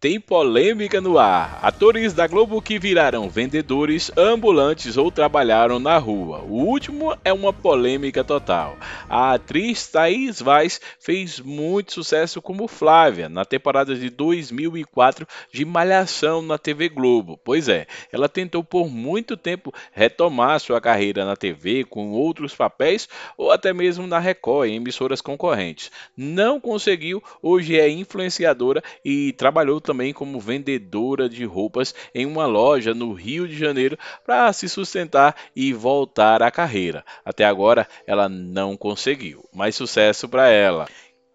Tem polêmica no ar. Atores da Globo que viraram vendedores ambulantes ou trabalharam na rua. O último é uma polêmica total. A atriz Thaís Vaz fez muito sucesso como Flávia na temporada de 2004 de Malhação na TV Globo. Pois é, ela tentou por muito tempo retomar sua carreira na TV com outros papéis ou até mesmo na Record, em emissoras concorrentes. Não conseguiu, hoje é influenciadora e trabalhou também como vendedora de roupas em uma loja no Rio de Janeiro para se sustentar e voltar à carreira. Até agora ela não conseguiu, mas sucesso para ela.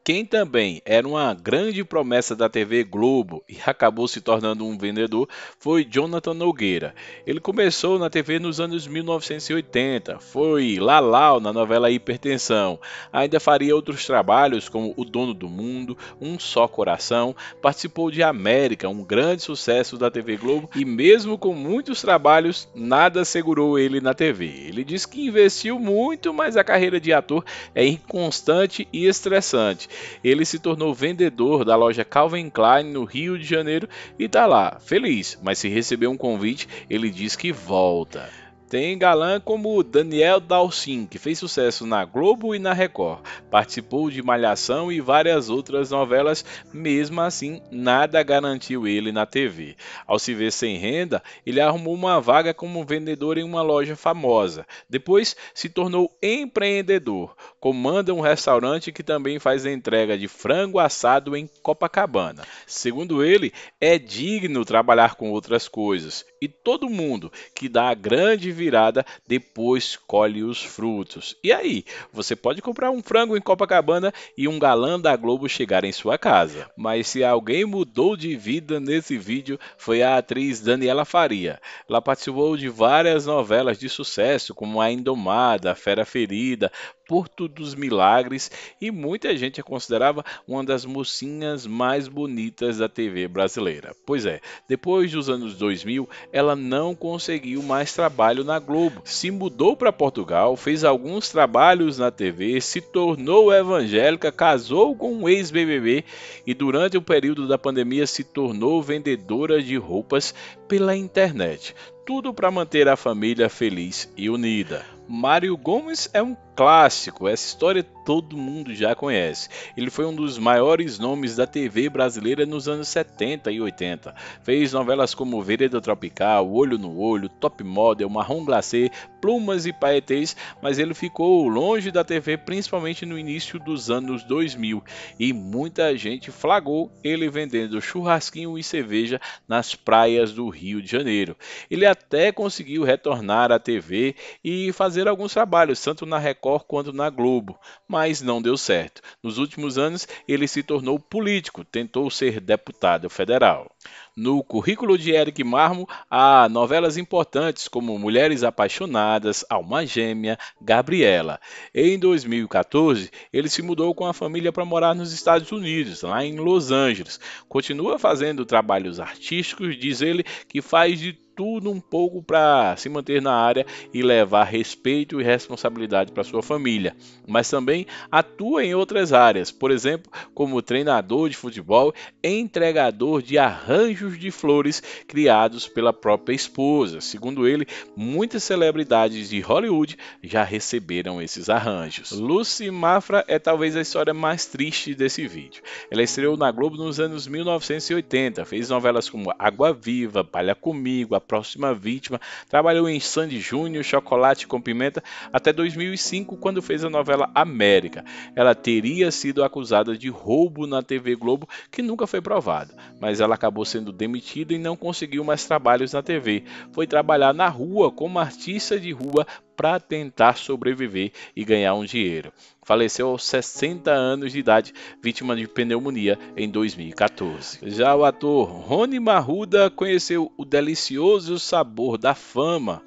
Quem também era uma grande promessa da TV Globo e acabou se tornando um vendedor foi Jonathan Nogueira. Ele começou na TV nos anos 1980, foi Lalau na novela Hipertensão. Ainda faria outros trabalhos como O Dono do Mundo, Um Só Coração, participou de América, um grande sucesso da TV Globo e mesmo com muitos trabalhos, nada segurou ele na TV. Ele diz que investiu muito, mas a carreira de ator é inconstante e estressante ele se tornou vendedor da loja Calvin Klein no Rio de Janeiro e tá lá, feliz, mas se receber um convite, ele diz que volta. Tem galã como Daniel Dalcin, que fez sucesso na Globo e na Record. Participou de Malhação e várias outras novelas, mesmo assim, nada garantiu ele na TV. Ao se ver sem renda, ele arrumou uma vaga como vendedor em uma loja famosa. Depois se tornou empreendedor. Comanda um restaurante que também faz entrega de frango assado em Copacabana. Segundo ele, é digno trabalhar com outras coisas. E todo mundo que dá grande virada, depois colhe os frutos. E aí, você pode comprar um frango em Copacabana e um galã da Globo chegar em sua casa. Mas se alguém mudou de vida nesse vídeo, foi a atriz Daniela Faria. Ela participou de várias novelas de sucesso, como A Indomada, A Fera Ferida, Porto dos Milagres e muita gente a considerava uma das mocinhas mais bonitas da TV brasileira. Pois é, depois dos anos 2000, ela não conseguiu mais trabalho na Globo, se mudou para Portugal, fez alguns trabalhos na TV, se tornou evangélica, casou com um ex-BBB e durante o período da pandemia se tornou vendedora de roupas pela internet. Tudo para manter a família feliz e unida. Mário Gomes é um clássico, essa história todo mundo já conhece. Ele foi um dos maiores nomes da TV brasileira nos anos 70 e 80. Fez novelas como Vereda Tropical, Olho no Olho, Top Model, Marrom Glacê, Plumas e Paetês, mas ele ficou longe da TV principalmente no início dos anos 2000 e muita gente flagrou ele vendendo churrasquinho e cerveja nas praias do Rio de Janeiro. Ele até conseguiu retornar à TV e fazer alguns trabalhos, tanto na Record Record quanto na Globo, mas não deu certo. Nos últimos anos, ele se tornou político, tentou ser deputado federal. No currículo de Eric Marmo há novelas importantes como Mulheres Apaixonadas, Alma Gêmea, Gabriela. Em 2014, ele se mudou com a família para morar nos Estados Unidos, lá em Los Angeles. Continua fazendo trabalhos artísticos, diz ele que faz de tudo um pouco para se manter na área e levar respeito e responsabilidade para sua família, mas também atua em outras áreas, por exemplo, como treinador de futebol, entregador de arranjos arranjos de flores criados pela própria esposa. Segundo ele, muitas celebridades de Hollywood já receberam esses arranjos. Lucy Mafra é talvez a história mais triste desse vídeo. Ela estreou na Globo nos anos 1980, fez novelas como Água Viva, Palha Comigo, A Próxima Vítima, trabalhou em Sandy Júnior, Chocolate com Pimenta, até 2005, quando fez a novela América. Ela teria sido acusada de roubo na TV Globo, que nunca foi provado, mas ela acabou sendo demitido e não conseguiu mais trabalhos na TV. Foi trabalhar na rua como artista de rua para tentar sobreviver e ganhar um dinheiro. Faleceu aos 60 anos de idade, vítima de pneumonia em 2014. Já o ator Rony Marruda conheceu o delicioso sabor da fama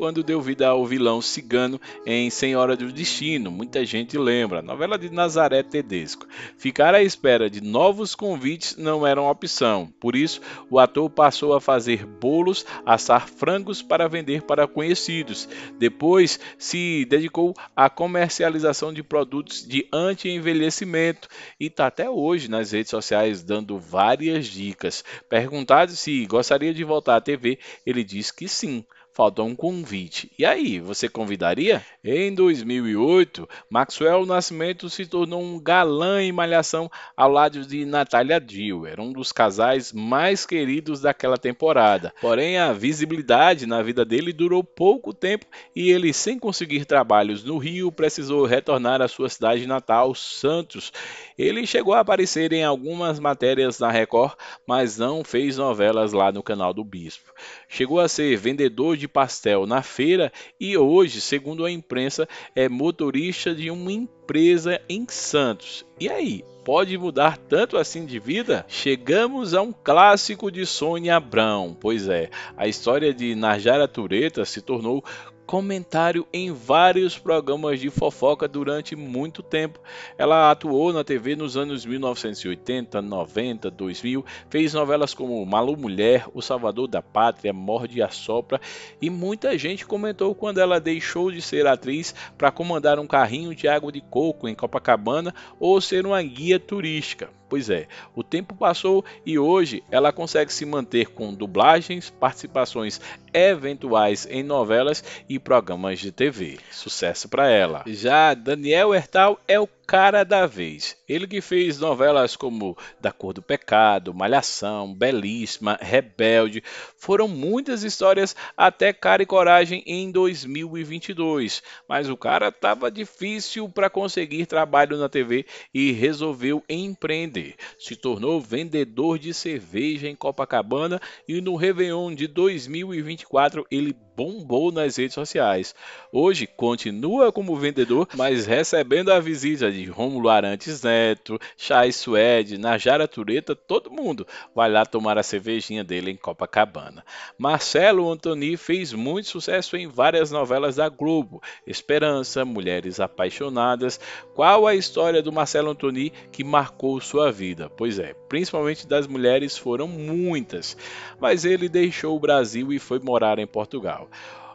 quando deu vida ao vilão cigano em Senhora do Destino, muita gente lembra, novela de Nazaré Tedesco. Ficar à espera de novos convites não era uma opção, por isso o ator passou a fazer bolos, assar frangos para vender para conhecidos. Depois se dedicou à comercialização de produtos de anti-envelhecimento e está até hoje nas redes sociais dando várias dicas. Perguntado se gostaria de voltar à TV, ele diz que sim falta um convite. E aí, você convidaria? Em 2008, Maxwell Nascimento se tornou um galã em Malhação ao lado de Natália Dill. Era um dos casais mais queridos daquela temporada. Porém, a visibilidade na vida dele durou pouco tempo e ele, sem conseguir trabalhos no Rio, precisou retornar à sua cidade natal, Santos. Ele chegou a aparecer em algumas matérias na Record, mas não fez novelas lá no canal do Bispo. Chegou a ser vendedor de pastel na feira e hoje, segundo a imprensa, é motorista de uma empresa em Santos. E aí, pode mudar tanto assim de vida? Chegamos a um clássico de Sônia Abrão. Pois é, a história de Najara Tureta se tornou comentário em vários programas de fofoca durante muito tempo. Ela atuou na TV nos anos 1980, 90, 2000, fez novelas como Malu Mulher, O Salvador da Pátria, Morde e Assopra, e muita gente comentou quando ela deixou de ser atriz para comandar um carrinho de água de coco em Copacabana ou ser uma guia turística. Pois é, o tempo passou e hoje ela consegue se manter com dublagens, participações eventuais em novelas e programas de TV. Sucesso para ela. Já Daniel Hertal é o cara da vez. Ele que fez novelas como Da Cor do Pecado, Malhação, Belíssima, Rebelde. Foram muitas histórias até Cara e Coragem em 2022. Mas o cara tava difícil para conseguir trabalho na TV e resolveu empreender. Se tornou vendedor de cerveja em Copacabana e no Réveillon de 2024 ele bombou nas redes sociais. Hoje continua como vendedor, mas recebendo a visita de Soares, Rômulo Arantes Neto, Chay Suede, Najara Tureta, todo mundo vai lá tomar a cervejinha dele em Copacabana. Marcelo Antoni fez muito sucesso em várias novelas da Globo, Esperança, Mulheres Apaixonadas. Qual a história do Marcelo Antoni que marcou sua vida? Pois é, principalmente das mulheres foram muitas, mas ele deixou o Brasil e foi morar em Portugal.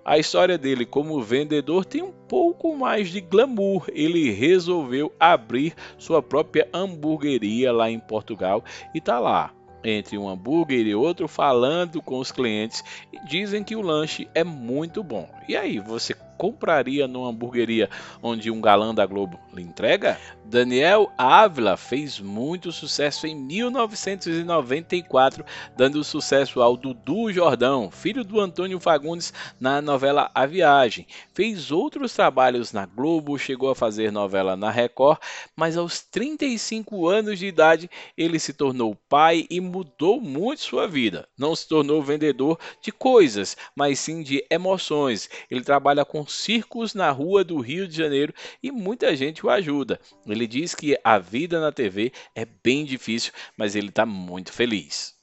A história dele como vendedor tem um pouco mais de glamour. Ele resolveu abrir sua própria hamburgueria lá em Portugal e tá lá entre um hambúrguer e outro falando com os clientes e dizem que o lanche é muito bom. E aí, você compraria numa hamburgueria onde um galã da Globo lhe entrega? Daniel Ávila fez muito sucesso em 1994, dando sucesso ao Dudu Jordão, filho do Antônio Fagundes, na novela A Viagem. Fez outros trabalhos na Globo, chegou a fazer novela na Record, mas aos 35 anos de idade ele se tornou pai e mudou muito sua vida. Não se tornou vendedor de coisas, mas sim de emoções. Ele trabalha com circos na rua do Rio de Janeiro e muita gente o ajuda. Ele diz que a vida na TV é bem difícil, mas ele está muito feliz.